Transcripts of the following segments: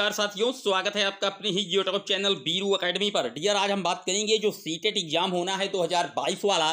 नमस्कार साथियों स्वागत है आपका अपने ही यूट्यूब चैनल बीरू एकेडमी पर डियर आज हम बात करेंगे जो सीटेट एग्जाम e होना है 2022 वाला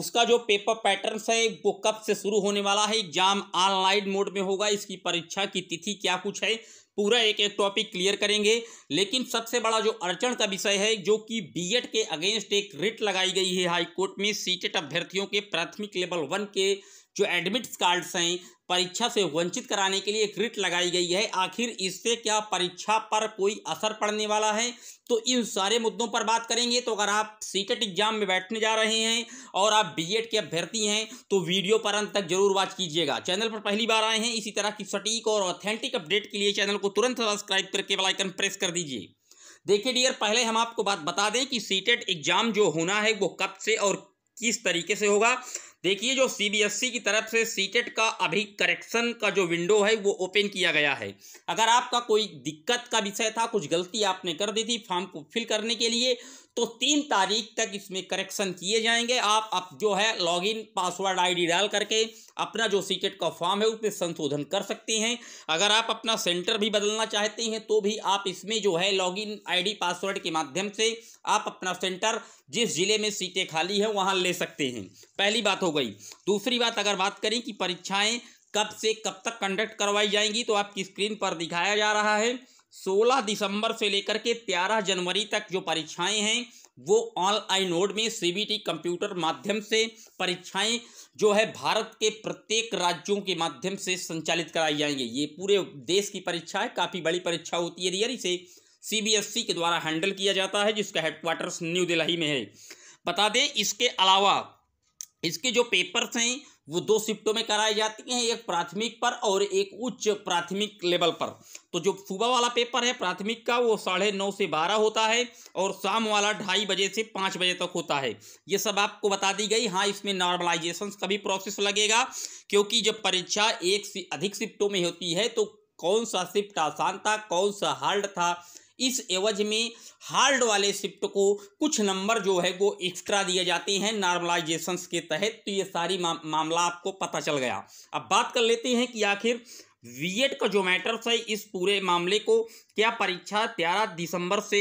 उसका जो पेपर पैटर्न है वो कब से शुरू होने वाला है एग्जाम ऑनलाइन मोड में होगा इसकी परीक्षा की तिथि क्या कुछ है पूरा एक एक टॉपिक क्लियर करेंगे लेकिन सबसे बड़ा जो अड़चन का विषय है जो कि बीएड के अगेंस्ट एक रिट लगाई गई है हाईकोर्ट में सीटेट e अभ्यर्थियों के प्राथमिक लेवल वन के जो एडमिट कार्ड्स हैं परीक्षा से वंचित कराने के लिए एक रिट लगाई गई है आखिर इससे क्या परीक्षा पर कोई असर पड़ने वाला है तो इन सारे मुद्दों पर बात करेंगे तो अगर आप सीटेट एग्जाम में बैठने जा रहे हैं और आप बीएड के अभ्यर्थी हैं तो वीडियो पर अंत तक जरूर वॉच कीजिएगा चैनल पर पहली बार आए हैं इसी तरह की सटीक और ऑथेंटिक अपडेट के लिए चैनल को तुरंत सब्सक्राइब करके बेलाइकन प्रेस कर दीजिए देखिए डियर पहले हम आपको बात बता दें कि सीटेट एग्जाम जो होना है वो कब से और किस तरीके से होगा देखिए जो सीबीएसई e की तरफ से सीटेट e का अभी करेक्शन का जो विंडो है वो ओपन किया गया है अगर आपका कोई दिक्कत का विषय था कुछ गलती आपने कर दी थी फॉर्म को फिल करने के लिए तो तीन तारीख तक इसमें करेक्शन किए जाएंगे आप अब जो है लॉगिन पासवर्ड आईडी डाल करके अपना जो सीटेट e का फॉर्म है उसमें संशोधन कर सकते हैं अगर आप अपना सेंटर भी बदलना चाहते हैं तो भी आप इसमें जो है लॉगिन आईडी पासवर्ड के माध्यम से आप अपना सेंटर जिस जिले में सीटें खाली है वहाँ ले सकते हैं पहली बात हो गई दूसरी बात अगर बात करें कि परीक्षाएं कब से कब तक कंडक्ट करवाई जाएंगी तो आपकी स्क्रीन पर दिखाया जा रहा है 16 दिसंबर से लेकर के 13 जनवरी तक जो परीक्षाएं हैं वो ऑनलाइन मोड में सीबीटी कंप्यूटर माध्यम से परीक्षाएं जो है भारत के प्रत्येक राज्यों के माध्यम से संचालित कराई जाएंगी ये पूरे देश की परीक्षा है काफ़ी बड़ी परीक्षा होती है रियर इसे सी e के द्वारा हैंडल किया जाता है जिसका हेडक्वार्टर्स न्यू दिल्ली में है बता दें इसके अलावा इसके जो पेपर्स हैं वो दो शिफ्टों में कराए जाते हैं एक प्राथमिक पर और एक उच्च प्राथमिक लेवल पर तो जो सुबह वाला पेपर है प्राथमिक का वो साढ़े नौ से बारह होता है और शाम वाला ढाई बजे से पाँच बजे तक होता है ये सब आपको बता दी गई हाँ इसमें नॉर्मलाइजेशन का भी प्रोसेस लगेगा क्योंकि जब परीक्षा एक से अधिक शिफ्टों में होती है तो कौन सा शिफ्ट आसान था कौन सा हार्ड था इस एवज में हार्ड वाले शिफ्ट को कुछ नंबर जो है वो एक्स्ट्रा दिए जाते हैं नॉर्मलाइजेशन के तहत तो ये सारी मा, मामला आपको पता चल गया अब बात कर लेते हैं कि आखिर वीएड का जो मैटर है इस पूरे मामले को क्या परीक्षा तेरह दिसंबर से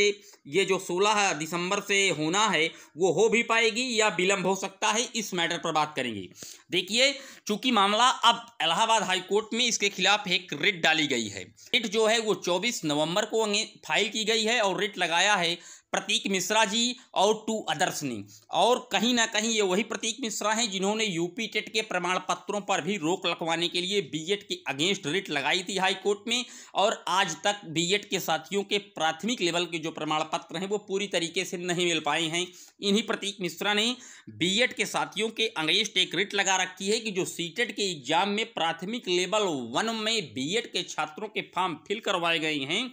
ये जो सोलह दिसंबर से होना है वो हो भी पाएगी या विलंब हो सकता है इस मैटर पर बात करेंगे देखिए चूंकि मामला अब इलाहाबाद हाईकोर्ट में इसके खिलाफ एक रिट डाली गई है रिट जो है वो 24 नवंबर को फाइल की गई है और रिट लगाया है प्रतीक मिश्रा जी और टू अदर्स ने और कहीं ना कहीं ये वही प्रतीक मिश्रा हैं जिन्होंने यूपी टेट के प्रमाण पत्रों पर भी रोक लगवाने के लिए बीएड के अगेंस्ट रिट लगाई थी हाई कोर्ट में और आज तक बीएड के साथियों के प्राथमिक लेवल के जो प्रमाण पत्र हैं वो पूरी तरीके से नहीं मिल पाए हैं इन्हीं प्रतीक मिश्रा ने एड के साथियों के अगेंस्ट एक रिट लगा रखी है कि जो टेट के एग्जाम में प्राथमिक लेवल वन में एड के छात्रों के फॉर्म फिल करवाए गए हैं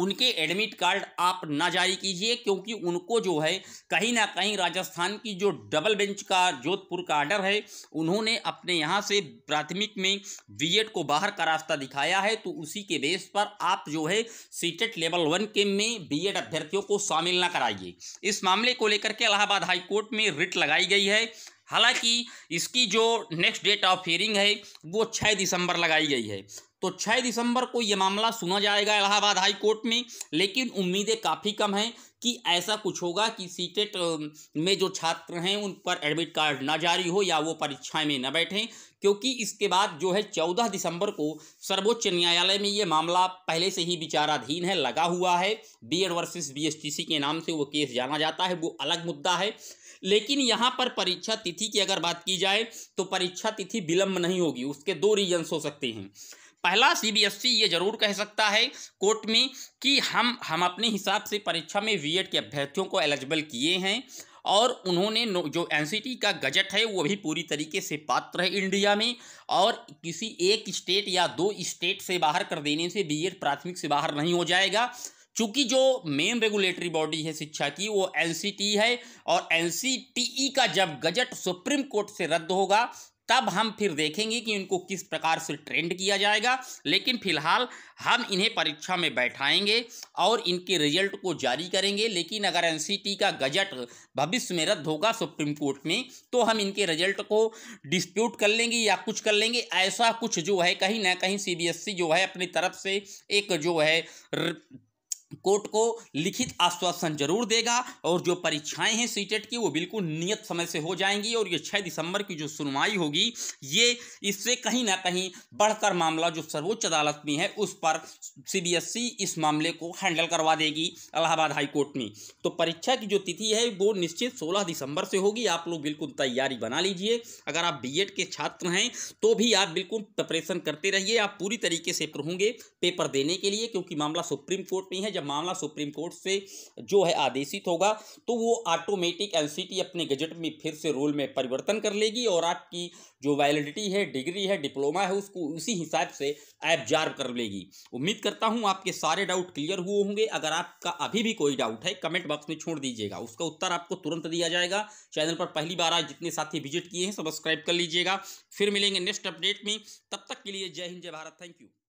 उनके एडमिट कार्ड आप ना जारी कीजिए क्योंकि उनको जो है कहीं ना कहीं राजस्थान की जो डबल बेंच का जोधपुर का आर्डर है उन्होंने अपने यहाँ से प्राथमिक में बी को बाहर का रास्ता दिखाया है तो उसी के बेस पर आप जो है सीटेट लेवल वन के में बी अभ्यर्थियों को शामिल ना कराइए इस मामले को लेकर के इलाहाबाद हाईकोर्ट में रिट लगाई गई है हालांकि इसकी जो नेक्स्ट डेट ऑफ हियरिंग है वो छः दिसंबर लगाई गई है तो 6 दिसंबर को ये मामला सुना जाएगा इलाहाबाद हाई कोर्ट में लेकिन उम्मीदें काफ़ी कम हैं कि ऐसा कुछ होगा कि सीटेट में जो छात्र हैं उन पर एडमिट कार्ड ना जारी हो या वो परीक्षाएं में न बैठें क्योंकि इसके बाद जो है चौदह दिसंबर को सर्वोच्च न्यायालय में ये मामला पहले से ही विचाराधीन है लगा हुआ है बी एड वर्सेस बी के नाम से वो केस जाना जाता है वो अलग मुद्दा है लेकिन यहाँ पर परीक्षा तिथि की अगर बात की जाए तो परीक्षा तिथि विलंब नहीं होगी उसके दो रीजन्स हो सकते हैं पहला सीबीएसई e ये जरूर कह सकता है कोर्ट में कि हम हम अपने हिसाब से परीक्षा में वीएड के अभ्यर्थियों को एलिजिबल किए हैं और उन्होंने जो एनसीटी का गजट है वो भी पूरी तरीके से पात्र है इंडिया में और किसी एक स्टेट या दो स्टेट से बाहर कर देने से बी प्राथमिक से बाहर नहीं हो जाएगा चूंकि जो मेन रेगुलेटरी बॉडी है शिक्षा की वो एन है और एन e का जब गजट सुप्रीम कोर्ट से रद्द होगा तब हम फिर देखेंगे कि इनको किस प्रकार से ट्रेंड किया जाएगा लेकिन फिलहाल हम इन्हें परीक्षा में बैठाएंगे और इनके रिजल्ट को जारी करेंगे लेकिन अगर एन का गजट भविष्य में रद्द होगा सुप्रीम कोर्ट में तो हम इनके रिजल्ट को डिस्प्यूट कर लेंगे या कुछ कर लेंगे ऐसा कुछ जो है कहीं ना कहीं सी e जो है अपनी तरफ से एक जो है र... कोर्ट को लिखित आश्वासन जरूर देगा और जो परीक्षाएं हैं सीटेट की वो बिल्कुल नियत समय से हो जाएंगी और ये छः दिसंबर की जो सुनवाई होगी ये इससे कहीं ना कहीं बढ़कर मामला जो सर्वोच्च अदालत में है उस पर सीबीएसई इस मामले को हैंडल करवा देगी हाई हाईकोर्ट में तो परीक्षा की जो तिथि है वो निश्चित सोलह दिसंबर से होगी आप लोग बिल्कुल तैयारी बना लीजिए अगर आप बी के छात्र हैं तो भी आप बिल्कुल प्रिपरेशन करते रहिए आप पूरी तरीके से होंगे पेपर देने के लिए क्योंकि मामला सुप्रीम कोर्ट में है जब मामला सुप्रीम कोर्ट से जो है आदेशित होगा तो वो ऑटोमेटिक एनसीटी अपने गजट में फिर से रोल में परिवर्तन कर लेगी और आपकी जो वैलिडिटी है डिग्री है डिप्लोमा है उसको उसी हिसाब से एब्जार्व कर लेगी उम्मीद करता हूँ आपके सारे डाउट क्लियर हुए होंगे अगर आपका अभी भी कोई डाउट है कमेंट बॉक्स में छोड़ दीजिएगा उसका उत्तर आपको तुरंत दिया जाएगा चैनल पर पहली बार आज जितने साथी विजिट किए हैं सब्सक्राइब कर लीजिएगा फिर मिलेंगे नेक्स्ट अपडेट में तब तक के लिए जय हिंद जय भारत थैंक यू